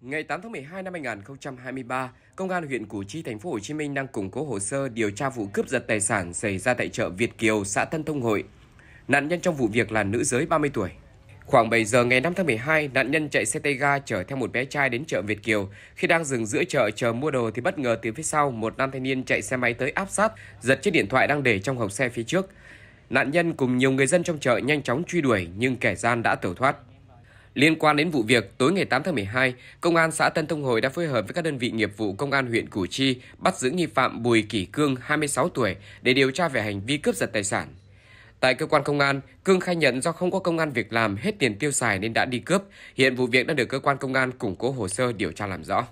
Ngày 8 tháng 12 năm 2023, Công an huyện Củ Chi, thành phố Hồ Chí Minh đang củng cố hồ sơ điều tra vụ cướp giật tài sản xảy ra tại chợ Việt Kiều, xã Tân Thông Hội. Nạn nhân trong vụ việc là nữ giới 30 tuổi. Khoảng 7 giờ ngày 5 tháng 12, nạn nhân chạy xe tay ga chở theo một bé trai đến chợ Việt Kiều. Khi đang dừng giữa chợ chờ mua đồ thì bất ngờ từ phía sau, một nam thanh niên chạy xe máy tới áp sát, giật chiếc điện thoại đang để trong hộp xe phía trước. Nạn nhân cùng nhiều người dân trong chợ nhanh chóng truy đuổi nhưng kẻ gian đã tẩu thoát. Liên quan đến vụ việc, tối ngày 8 tháng 12, Công an xã Tân Thông Hồi đã phối hợp với các đơn vị nghiệp vụ Công an huyện Củ Chi bắt giữ nghi phạm Bùi Kỷ Cương, 26 tuổi, để điều tra về hành vi cướp giật tài sản. Tại cơ quan công an, Cương khai nhận do không có công an việc làm hết tiền tiêu xài nên đã đi cướp. Hiện vụ việc đã được cơ quan công an củng cố hồ sơ điều tra làm rõ.